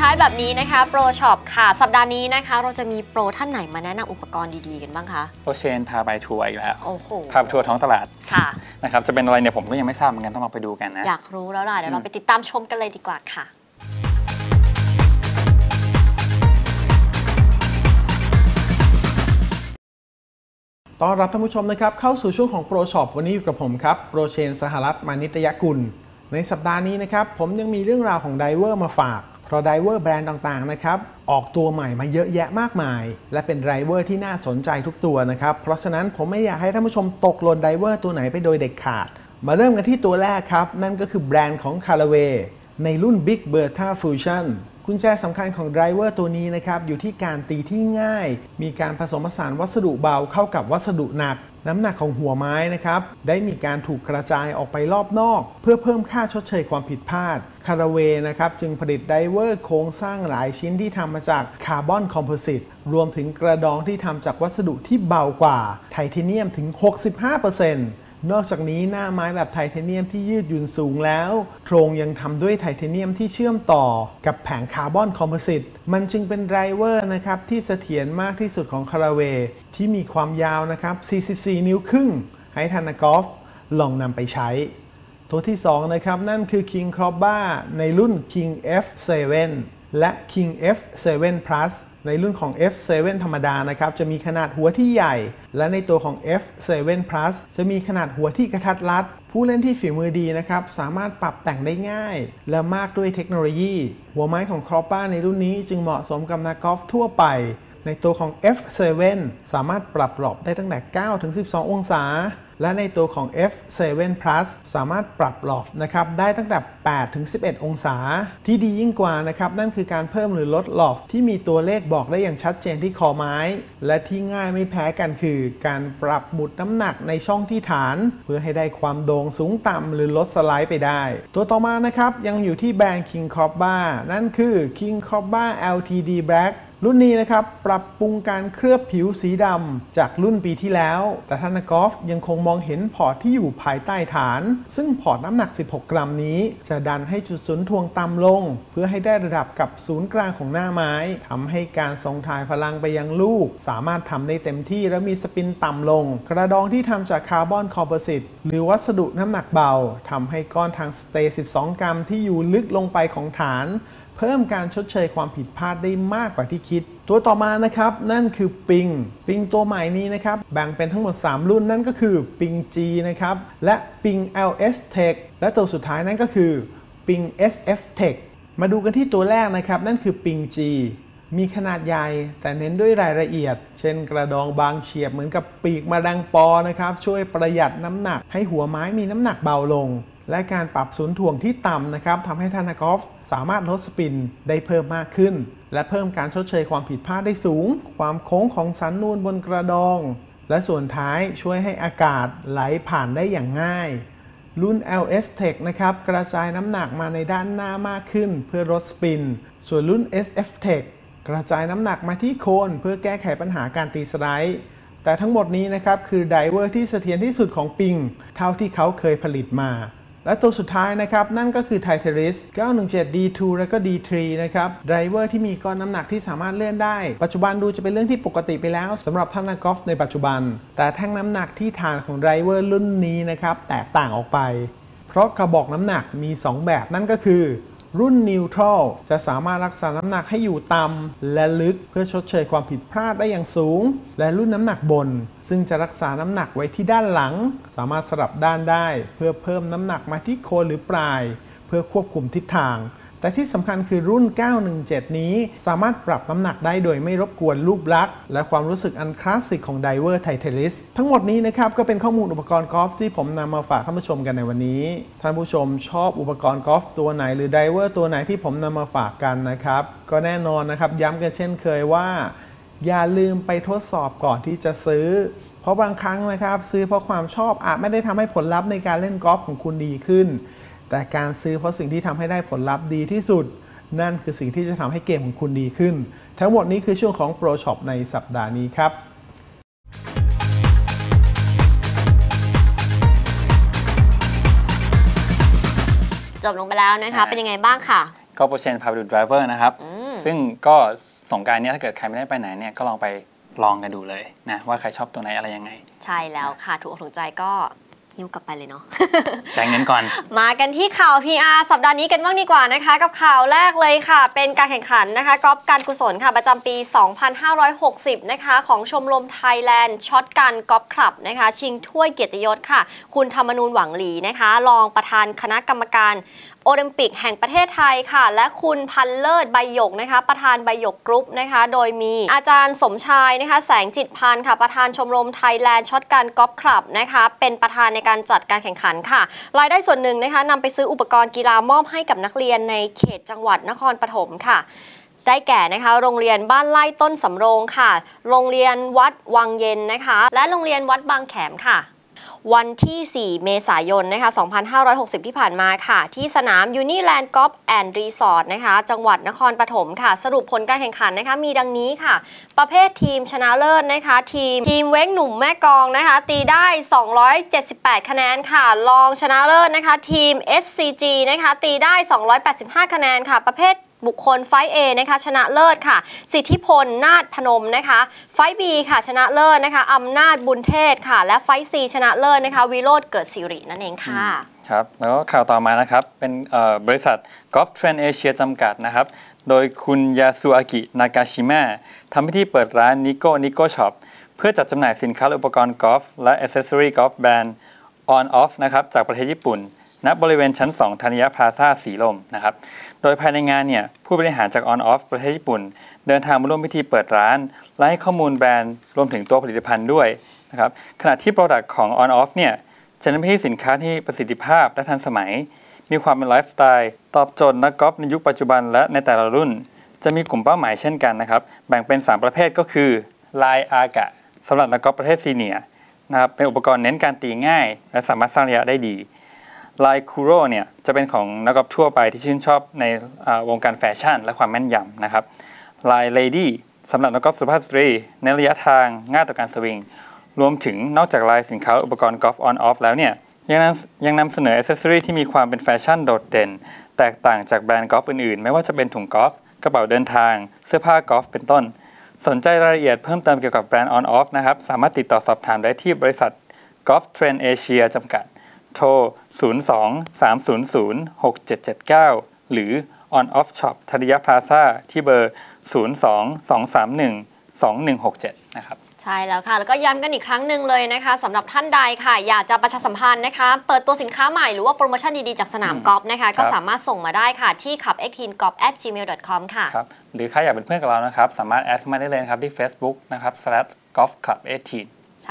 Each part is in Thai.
ท้ายแบบนี้นะคะโปรช็อปค่ะสัปดาห์นี้นะคะ เราจะมีโปรท่านไหนมาแนะนำอุปกรณ์ดีๆกันบ้างคะโปรเชนพาไปทัวร์อีกแล้วโอ้โหพาไปทัวร์ท้องตลาดค่ะนะครับจะเป็นอะไรเนี่ยผมก็ยังไม่ทราบเหมือนกันต้องลองไปดูกันนะ อยากรู้แล้วล่ะ เดี๋ยวเราไปติดตามชมกันเลยดีกว่าค่ะต้อนรับท่านผู้ชมนะครับเข้าสู่ช่วงของโปรช็อปวันนี้อยู่กับผมครับโปรเชนสหรัฐ มานิตยกุลในสัปดาห์นี้นะครับผมยังมีเรื่องราวของไดเวอร์มาฝากเพราะไดเวอร์แบรนด์ต่างๆนะครับออกตัวใหม่มาเยอะแยะมากมาย และเป็นไดเวอร์ที่น่าสนใจทุกตัวนะครับเพราะฉะนั้นผมไม่อยากให้ท่านผู้ชมตกหล่นไดเวอร์ตัวไหนไปโดยเด็ดขาด มาเริ่มกันที่ตัวแรกครับนั่นก็คือแบรนด์ของ c a r a w a y ในรุ่น Big Bertha Fusion กุญแจสำคัญของไดรเวอร์ตัวนี้นะครับอยู่ที่การตีที่ง่าย มีการผสมผสานวัสดุเบาเข้ากับวัสดุหนักน้ำหนักของหัวไม้นะครับได้มีการถูกกระจายออกไปรอบนอก เพื่อเพิ่มค่าชดเชยความผิดพลาดคาราเวนะครับจึงผลิตไดเวอร์โครงสร้างหลายชิ้นที่ทำมาจากคาร์บอนคอมโพสิตรวมถึงกระดองที่ทำจากวัสดุที่เบากว่า ไทเทเนียมถึง 65%นอกจากนี้หน้าไม้แบบไทเทเนียมที่ยืดหยุ่นสูงแล้วโครงยังทำด้วยไทเทเนียมที่เชื่อมต่อกับแผงคาร์บอนคอมโพสิตมันจึงเป็นไดรเวอร์นะครับที่เสถียรมากที่สุดของคาราเวที่มีความยาวนะครับ 44 นิ้วครึ่ง ให้ธนากอฟลองนำไปใช้ตัวที่ 2 นะครับ นั่นคือ King c r o b b a ในรุ่น King F7 และ King F7 Plus ในรุ่นของ F7 ธรรมดานะครับจะมีขนาดหัวที่ใหญ่ และในตัวของ F7 Plus จะมีขนาดหัวที่กระทัดรัด ผู้เล่นที่ฝีมือดีนะครับสามารถปรับแต่งได้ง่าย และมากด้วยเทคโนโลยี หัวไม้ของครอปป้าในรุ่นนี้จึงเหมาะสมกับนักกอล์ฟทั่วไป ในตัวของ F7 สามารถปรับหลอบได้ตั้งแต่9ถึง12 องศาและในตัวของ F7 Plus สามารถปรับหลอดนะครับได้ตั้งแต่ 8 ถึง 11 องศา ที่ดียิ่งกว่านะครับนั่นคือการเพิ่มหรือลดหลอดที่มีตัวเลขบอกได้อย่างชัดเจนที่คอไม้ และที่ง่ายไม่แพ้กันคือการปรับหมุดน้ำหนักในช่องที่ฐาน เพื่อให้ได้ความโด่งสูงต่ำหรือลดสไลด์ไปได้ ตัวต่อมานะครับยังอยู่ที่แบรนด์ King c o b r a นั่นคือ King c o b r a LTD Black รุ่นนี้นะครับ ปรับปรุงการเคลือบผิวสีดำจากรุ่นปีที่แล้ว แต่ท่านกอล์ฟยังคงมองเห็นพอร์ตที่อยู่ภายใต้ฐาน ซึ่งพอร์ตน้ำหนัก 16 กรัมนี้จะดันให้จุดศูนย์ทวงต่ำลง เพื่อให้ได้ระดับกับศูนย์กลางของหน้าไม้ทำให้การส่งถ่ายพลังไปยังลูก สามารถทำได้เต็มที่และมีสปินต่ำลง กระดองที่ทำจากคาร์บอนคอมโพสิตหรือวัสดุน้ำหนักเบาทำให้ก้อนทางสเตย์12 กรัมที่อยู่ลึกลงไปของฐานเพิ่มการชดเชยความผิดพลาดได้มากกว่าที่คิด ตัวต่อมานะครับนั่นคือปิง ปิงตัวใหม่นี้นะครับแบ่งเป็นทั้งหมด 3 รุ่นนั่นก็คือปิง G นะครับและปิง LS Tech และตัวสุดท้ายนั่นก็คือปิง SF Tech มาดูกันที่ตัวแรกนะครับนั่นคือปิง G มีขนาดใหญ่แต่เน้นด้วยรายละเอียด เช่นกระดองบางเฉียบเหมือนกับปีกมาดังปอนะครับช่วยประหยัดน้ำหนัก ให้หัวไม้มีน้ำหนักเบาลงและการปรับศูนย์ถ่วงที่ต่ำนะครับทำให้ทานากอฟสามารถลดสปินได้เพิ่มมากขึ้น และเพิ่มการชดเชยความผิดพลาดได้สูง ความโค้งของสันนูนบนกระดอง และส่วนท้ายช่วยให้อากาศไหลผ่านได้อย่างง่าย รุ่น LS Tech นะครับกระจายน้ำหนักมาในด้านหน้ามากขึ้นเพื่อลดสปิน ส่วนรุ่น SF Tech กระจายน้ำหนักมาที่โคน เพื่อแก้ไขปัญหาการตีสไลด์แต่ทั้งหมดนี้นะครับคือไดเวอร์ที่เสถียรที่สุดของปิงเท่าที่เขาเคยผลิตมาและตัวสุดท้ายนะครับนั่นก็คือ t i t อร i s 917 D2 และก็ D3 นะครับไดรเวอร์ที่มีก้อนน้ำหนักที่สามารถเลื่อนได้ ปัจจุบันดูจะเป็นเรื่องที่ปกติไปแล้วสำหรับท่านนักกอล์ฟในปัจจุบัน แต่แท่งน้ำหนักที่ฐานของไดรเวอร์รุ่นนี้นะครับแตกต่างออกไป เพราะกระบอกน้ำหนักมี 2 แบบนั่นก็คือรุ่นนิวทรัลจะสามารถรักษาน้ำหนักให้อยู่ต่ำและลึกเพื่อชดเชยความผิดพลาดได้อย่างสูง และรุ่นน้ำหนักบน ซึ่งจะรักษาน้ำหนักไว้ที่ด้านหลัง สามารถสลับด้านได้ เพื่อเพิ่มน้ำหนักมาที่โคนหรือปลาย เพื่อควบคุมทิศทางแต่ที่สำคัญคือรุ่น 917 นี้สามารถปรับน้ำหนักได้โดยไม่รบกวนรูปลักษณ์ และความรู้สึกอันคลาสสิกของไดเวอร์ไทเท s ิสทั้งหมดนี้นะครับก็เป็นข้อมูลอุปกรณ์กอล์ฟที่ผมนำมาฝากท่านผู้ชมกันในวันนี้ ท่านผู้ชมชอบอุปกรณ์กอล์ฟตัวไหนหรือไดเวอร์ตัวไหนที่ผมนำมาฝากกันนะครับก็แน่นอนนะครับย้ำกันเช่นเคยว่า อย่าลืมไปทดสอบก่อนที่จะซื้อ เพราะบางครั้งนะครับ ซื้อเพราะความชอบอาจไม่ได้ทำให้ผลลัพธ์ในการเล่นกอล์ฟของคุณดีขึ้นแต่การซื้อเพราะสิ่งที่ทำให้ได้ผลลัพธ์ดีที่สุด นั่นคือสิ่งที่จะทำให้เกมของคุณดีขึ้น ทั้งหมดนี้คือช่วงของ Pro Shop ในสัปดาห์นี้ครับ จบลงไปแล้วนะคะเป็นยังไงบ้างค่ะก็โปรเชนพาไปดูดรเวอร์นะครับ ซึ่งก็สงการนี้ถ้าเกิดใครไม่ได้ไปไหนเนี่ยก็ลองไปลองกันดูเลยนะว่าใครชอบตัวไหนอะไรยังไง ใช่แล้วค่ะถูกอกถูกใจก็ยิ้วกลับไปเลยเนาะจ่าเงินก่อน มากันที่ข่าว PR สัปดาห์นี้กันบ้างดีกว่านะคะ กับข่าวแรกเลยค่ะ เป็นการแข่งขันนะคะ กอล์ฟการกุศลค่ะ ประจำปี 2560 นะคะ ของชมรมไทยแลนด์ช็อตการกอล์ฟคลับนะคะ ชิงถ้วยเกียรติยศค่ะ คุณธรรมนูนหวังหลีนะคะ รองประธานคณะกรรมการโอลิมปิกแห่งประเทศไทยค่ะ และคุณพันเลิศใบหยกนะคะ ประธานใบหยกกรุ๊ปนะคะ โดยมีอาจารย์สมชายนะคะ แสงจิตพันธ์ค่ะ ประธานชมรมไทยแลนด์ช็อตการกอล์ฟคลับนะคะเป็นประธานในการจัดการแข่งขันค่ะ รายได้ส่วนหนึ่งนะคะนำไปซื้ออุปกรณ์กีฬามอบให้กับนักเรียนในเขตจังหวัดนครปฐมค่ะ ได้แก่นะคะ โรงเรียนบ้านไล่ต้นสำโรงค่ะ โรงเรียนวัดวังเย็นนะคะ และโรงเรียนวัดบางแขมค่ะวันที่ 4 เมษายน นะคะ 2560 ที่ผ่านมาค่ะ ที่สนามยูนิแลนด์กอล์ฟแอนด์รีสอร์ทนะคะ จังหวัดนครปฐมค่ะ สรุปผลการแข่งขันนะคะ มีดังนี้ค่ะ ประเภททีมชนะเลิศนะคะ ทีมทีมเว้งหนุ่มแม่กองนะคะ ตีได้ 278 คะแนนค่ะ รองชนะเลิศนะคะ ทีม SCG นะคะ ตีได้ 285 คะแนนค่ะ ประเภทบุคคลไฟ A นะคะชนะเลิศค่ะสิทธิพล นาฏพนมนะคะไฟ B ค่ะชนะเลิศนะคะอำนาจบุญเทศค่ะและไฟ C ชนะเลิศนะคะวิโรธเกิดสิรินั่นเองค่ะครับแล้วข่าวต่อมานะครับ เป็นบริษัทกอล์ฟเทรนเอเชียจำกัดนะครับโดยคุณยาสุอากินากาชิมะทำพิธีเปิดร้านนิโก้นิโก้ช็อปเพื่อจัดจำหน่ายสินค้าอุปกรณ์กอล์ฟและอุปกรณ์กอล์ฟแบรนด์ออนออฟนะครับจากประเทศญี่ปุ่นณบริเวณชั้น2ธนิยาพลาซาสีลมนะครับ โดยภายในงานเนี่ยผู้บริหารจากออนออฟประเทศญี่ปุ่น เดินทางมาร่วมพิธีเปิดร้าน และให้ข้อมูลแบรนด์รวมถึงตัวผลิตภัณฑ์ด้วยนะครับขณะที่โปรดักต์ของออนออฟเนี่ยจะนำไปที่สินค้าที่ประสิทธิภาพและทันสมัย มีความเป็นไลฟ์สไตล์ตอบโจทย์นักกอล์ฟในยุคปัจจุบันและในแต่ละรุ่น จะมีกลุ่มเป้าหมายเช่นกันนะครับแบ่งเป็น 3 ประเภทก็คือลายอากะสำหรับนักกอล์ฟประเทศซีเนียนะครับเป็นอุปกรณ์เน้นการตีง่าย และสามารถสร้างระยะได้ดีลายคูโรเนี่ยจะเป็นของนักกอล์ฟทั่วไปที่ชื่นชอบในวงการแฟชั่น และความแม่นยำนะครับลายเลดี้สำหรับนักกอล์ฟสุภาพสตรีในระยะทางง่ายต่อการสวิงรวมถึงนอกจากลายสินค้าอุปกรณ์กอล์ฟออนออฟแล้วเนี่ยยังนำยังนำเสนออิสเซอรี่ที่มีความเป็นแฟชั่นโดดเด่น แตกต่างจากแบรนด์กอล์ฟอื่นๆ ไม่ว่าจะเป็นถุงกอล์ฟกระเป๋าเดินทาง เสื้อผ้ากอล์ฟเป็นต้น สนใจรายละเอียดเพิ่มเติมเกี่ยวกับแบรนด์ออนออฟนะครับสามารถติดต่อสอบถามได้ที่บริษัทกอล์ฟเทรนเอเชียจำกัดโทร 023006779 หรือ on off shop ทริยพลาซาที่เบอร์ 022312167 นะครับ ใช่แล้วค่ะ แล้วก็ย้ำกันอีกครั้งหนึ่งเลยนะคะสำหรับท่านใดค่ะ อยากจะประชาสัมพันธ์นะคะ เปิดตัวสินค้าใหม่หรือว่าโปรโมชั่นดีๆ จากสนามกอล์ฟนะคะ ก็สามารถส่งมาได้ค่ะที่ขับ e x t e e n g o l f at gmail com ค่ะครับหรือใครอยากเป็นเพื่อนกับเรา นะครับ สามารถแอดเข้ามาได้เลยครับที่ Facebook นะครับ slash golf club 18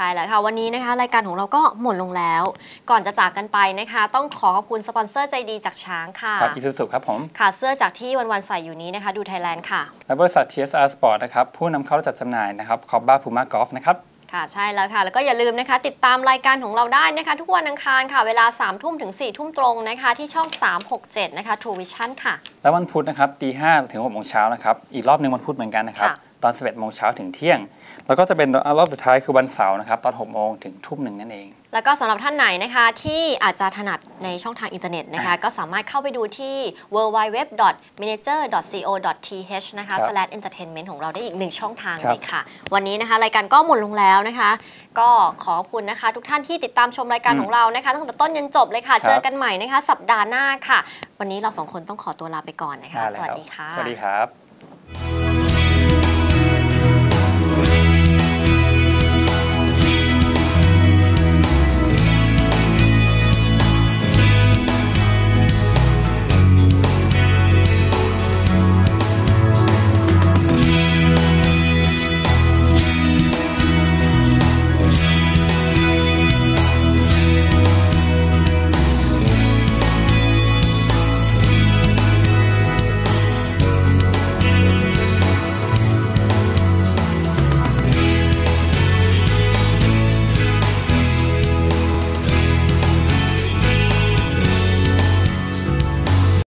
ใช่แล้วค่ะ วันนี้นะคะรายการของเราก็หมดลงแล้ว ก่อนจะจากกันไปนะคะต้องขอขอบคุณสปอนเซอร์ใจดีจากช้างค่ะครับอิสุสุครับผม ค่ะเสื้อจากที่วันๆใส่อยู่นี้นะคะดูไทยแลนด์ค่ะ และบริษัท TSR Sport นะครับ ผู้นำเข้าจัดจำหน่ายนะครับคอบบ้าพูม่ากอล์ฟนะครับ ค่ะใช่แล้วค่ะ แล้วก็อย่าลืมนะคะติดตามรายการของเราได้นะคะทุกวันอังคารค่ะเวลา3ามทุ่มถึง4ี่ทุ่มตรงนะคะ ที่ช่อง367นะคะ True Vision ค่ะ แล้ววันพุธนะครับตีห้าถึงหกโมงเช้านะครับอีกรอบหนึ่งวันพุธเหมือนกันนะครับตอน 11 โมงเช้าถึงเที่ยง แล้วก็จะเป็นรอบสุดท้ายคือวันเสาร์นะครับ ตอน 6 โมงถึงทุ่มหนึ่งนั่นเอง แล้วก็สำหรับท่านไหนนะคะ ที่อาจจะถนัดในช่องทางอินเทอร์เน็ตนะคะ ก็สามารถเข้าไปดูที่ www.manager.co.th นะคะ slash entertainment ของเราได้อีกหนึ่งช่องทางเลยค่ะ วันนี้นะคะ รายการก็หมดลงแล้วนะคะ ก็ขอบคุณนะคะ ทุกท่านที่ติดตามชมรายการของเรานะคะตั้งแต่ต้นยันจบเลยค่ะ เจอกันใหม่นะคะ สัปดาห์หน้าค่ะ วันนี้เราสองคนต้องขอตัวลาไปก่อนนะคะสวัสดีค่ะสวัสดีครับ